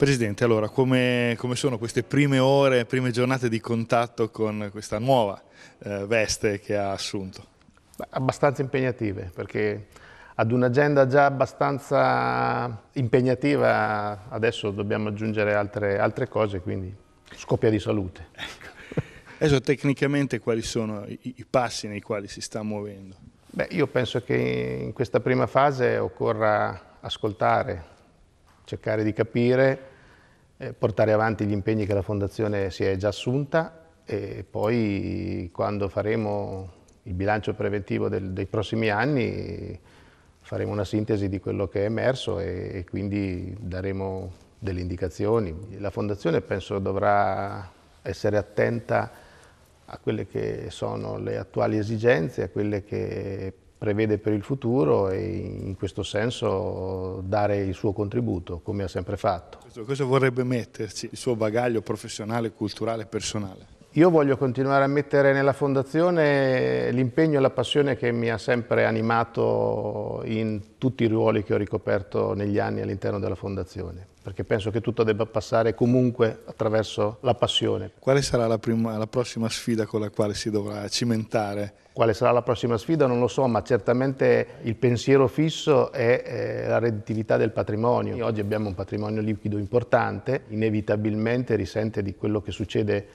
Presidente, allora come, come, sono queste prime ore, prime giornate di contatto con questa nuova eh, veste che ha assunto? Abbastanza impegnative perché ad un'agenda già abbastanza impegnativa adesso dobbiamo aggiungere altre, altre cose, quindi scoppia di salute. Ecco. Adesso tecnicamente quali sono i, i passi nei quali si sta muovendo? Beh, io penso che in questa prima fase occorra ascoltare, cercare di capire eh, portare avanti gli impegni che la Fondazione si è già assunta e poi quando faremo il bilancio preventivo del, dei prossimi anni faremo una sintesi di quello che è emerso e, e quindi daremo delle indicazioni. La Fondazione penso dovrà essere attenta a quelle che sono le attuali esigenze, a quelle che prevede per il futuro e in questo senso dare il suo contributo, come ha sempre fatto. Cosa vorrebbe metterci il suo bagaglio professionale, culturale e personale? Io voglio continuare a mettere nella fondazione l'impegno e la passione che mi ha sempre animato in tutti i ruoli che ho ricoperto negli anni all'interno della fondazione, perché penso che tutto debba passare comunque attraverso la passione. Quale sarà la, prima, la prossima sfida con la quale si dovrà cimentare? Quale sarà la prossima sfida non lo so, ma certamente il pensiero fisso è eh, la redditività del patrimonio. Oggi abbiamo un patrimonio liquido importante, inevitabilmente risente di quello che succede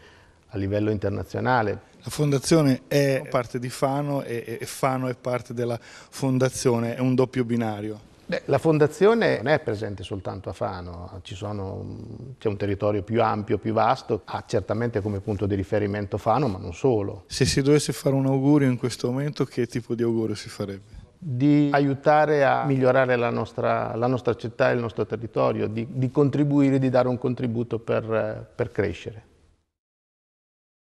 a livello internazionale. La fondazione è parte di Fano e, Fano è parte della fondazione, è un doppio binario. Beh, la fondazione non è presente soltanto a Fano, c'è un territorio più ampio, più vasto, ha certamente come punto di riferimento Fano, ma non solo. Se si dovesse fare un augurio in questo momento, che tipo di augurio si farebbe? di aiutare a migliorare la nostra, la nostra città e il nostro territorio, di, di contribuire, di dare un contributo per, per crescere.